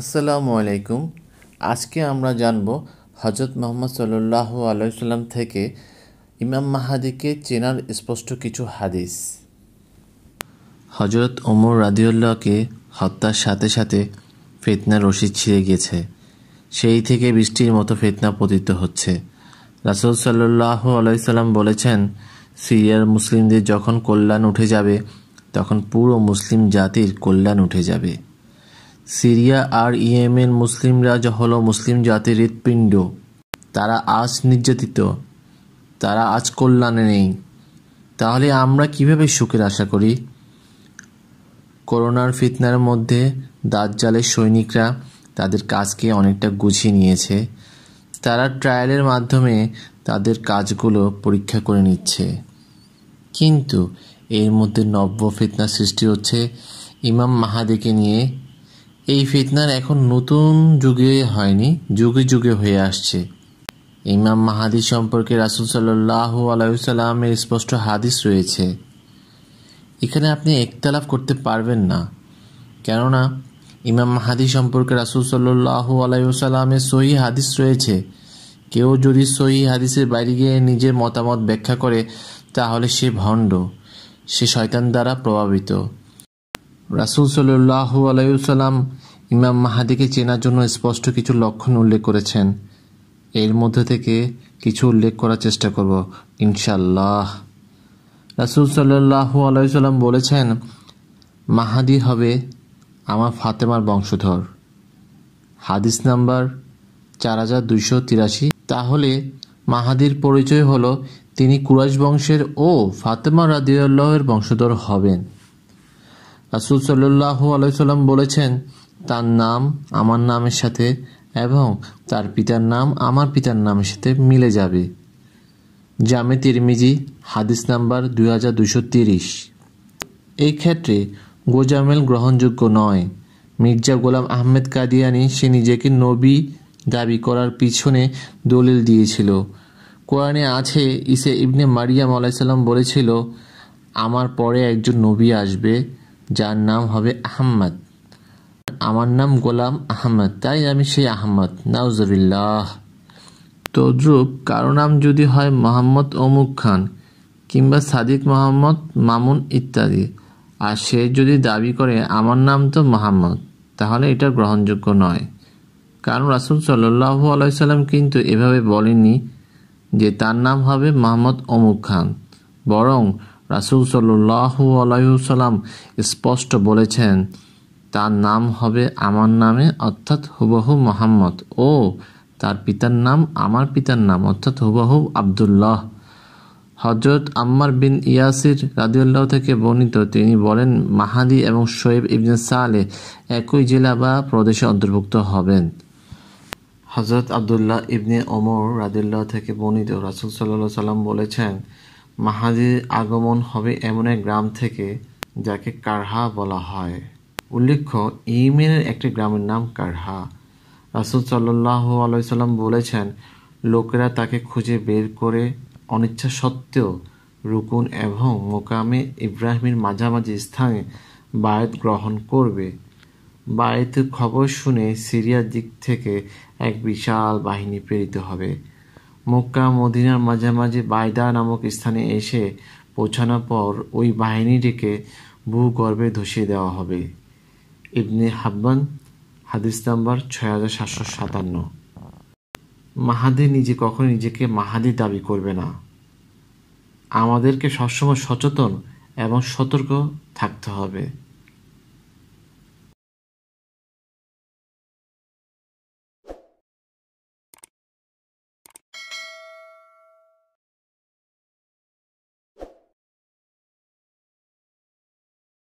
আসসালামু আলাইকুম আজকে আমরা জানব হজরত মোহাম্মদ সাল্লাহ আলাইসাল্লাম থেকে ইমাম মাহাদিকে চেনার স্পষ্ট কিছু হাদিস হজরত ওমর রাদিউল্লাহকে হত্যার সাথে সাথে ফেতনা রশিদ ছিঁড়ে গিয়েছে সেই থেকে বৃষ্টির মতো ফেতনা পতিত হচ্ছে রাসুল সাল্লাহ আলাইসাল্লাম বলেছেন সিরিয়ার মুসলিমদের যখন কল্যাণ উঠে যাবে তখন পুরো মুসলিম জাতির কল্যাণ উঠে যাবে সিরিয়া আর ইয়েমেন মুসলিমরা হল মুসলিম জাতির হৃৎপিণ্ড তারা আজ নির্যাতিত তারা আজ কল্যাণে নেই তাহলে আমরা কিভাবে সুখের আশা করি করোনার ফিতনার মধ্যে দাজ্জালের সৈনিকরা তাদের কাজকে অনেকটা গুছিয়ে নিয়েছে তারা ট্রায়ালের মাধ্যমে তাদের কাজগুলো পরীক্ষা করে নিচ্ছে কিন্তু এর মধ্যে নব্য ফিতনা সৃষ্টি হচ্ছে ইমাম মাহাদিকে নিয়ে এই ফিতনার এখন নতুন যুগে হয়নি যুগে যুগে হয়ে আসছে ইমাম মাহাদি সম্পর্কে রাসুল সাল্লাহ আলাইসাল্লামের স্পষ্ট হাদিস রয়েছে এখানে আপনি একতলাফ করতে পারবেন না কেননা ইমাম মাহাদি সম্পর্কে রাসুল সাল্লাহ আলাইসাল্লামের সহি হাদিস রয়েছে কেউ যদি সহি হাদিসের বাইরে গিয়ে নিজের মতামত ব্যাখ্যা করে তাহলে সে ভণ্ড সে শয়তান দ্বারা প্রভাবিত রাসুল সাল্লাহ আলাইসাল্লাম ইমাম মাহাদিকে চেনার জন্য স্পষ্ট কিছু লক্ষণ উল্লেখ করেছেন এর মধ্যে থেকে কিছু উল্লেখ করার চেষ্টা করব ইনশাল্লাহ রাসুল সাল্লাহ আলাইসাল্লাম বলেছেন মাহাদি হবে আমার ফাতেমার বংশধর হাদিস নাম্বার চার হাজার দুইশো তিরাশি তাহলে মাহাদির পরিচয় হলো তিনি কুরাইশ বংশের ও ফাতেমা রাদিউল্লাহের বংশধর হবেন রাসুল সাল্লাহ আলাইসাল্লাম বলেছেন তার নাম আমার নামের সাথে এবং তার পিতার নাম আমার পিতার নামের সাথে মিলে যাবে জামে তিরমিজি হাদিস নাম্বার দুই হাজার দুশো তিরিশ এই ক্ষেত্রে গোজামেল গ্রহণযোগ্য নয় মির্জা গোলাম আহমেদ কাদিয়ানি সে নিজেকে নবী দাবি করার পিছনে দলিল দিয়েছিল কোরআনে আছে ইসে ইবনে মারিয়াম আলাইসাল্লাম বলেছিল আমার পরে একজন নবী আসবে যার নাম হবে আহম্মদ আমার নাম গোলাম আহমদ তাই আমি সেই আহমদ নাউজবিল্লাহ তদ্রুপ কারো নাম যদি হয় মোহাম্মদ অমুক খান কিংবা সাদিক মোহাম্মদ মামুন ইত্যাদি আর সে যদি দাবি করে আমার নাম তো মোহাম্মদ তাহলে এটা গ্রহণযোগ্য নয় কারণ রাসুল সাল্লু আলাইসাল্লাম কিন্তু এভাবে বলেনি যে তার নাম হবে মোহাম্মদ অমুক খান বরং রাসুল সাল্লাহ আলাইসাল্লাম স্পষ্ট বলেছেন তার নাম হবে আমার নামে অর্থাৎ হুবাহু মোহাম্মদ ও তার পিতার নাম আমার পিতার নাম অর্থাৎ হুবাহু আবদুল্লাহ হজরত আম্মার বিন ইয়াসির রাদিউল্লাহ থেকে বর্ণিত তিনি বলেন মাহাদি এবং শোয়েব ইবনে সালে একই জেলা বা প্রদেশে অন্তর্ভুক্ত হবেন হজরত আবদুল্লাহ ইবনে ওমর রাদিল্লাহ থেকে বর্ণিত রাসুল সাল্লাহ সাল্লাম বলেছেন মাহাদির আগমন হবে এমন এক গ্রাম থেকে যাকে কারহা বলা হয় উল্লেখ্য ইমেনের একটি গ্রামের নাম কারহা রাসুল সাল্লাহ আলাইসাল্লাম বলেছেন লোকেরা তাকে খুঁজে বের করে অনিচ্ছা সত্ত্বেও রুকুন এবং মোকামে ইব্রাহিমের মাঝামাঝি স্থানে বায়ত গ্রহণ করবে বায়তের খবর শুনে সিরিয়ার দিক থেকে এক বিশাল বাহিনী প্রেরিত হবে মক্কা মদিনার মাঝামাঝি বায়দা নামক স্থানে এসে পৌঁছানোর পর ওই বাহিনীটিকে ভূগর্ভে ধসিয়ে দেওয়া হবে ইবনে হাব্বান হাদিস নাম্বার ছয় হাজার সাতশো সাতান্ন মাহাদি নিজে কখনো নিজেকে মাহাদি দাবি করবে না আমাদেরকে সবসময় সচেতন এবং সতর্ক থাকতে হবে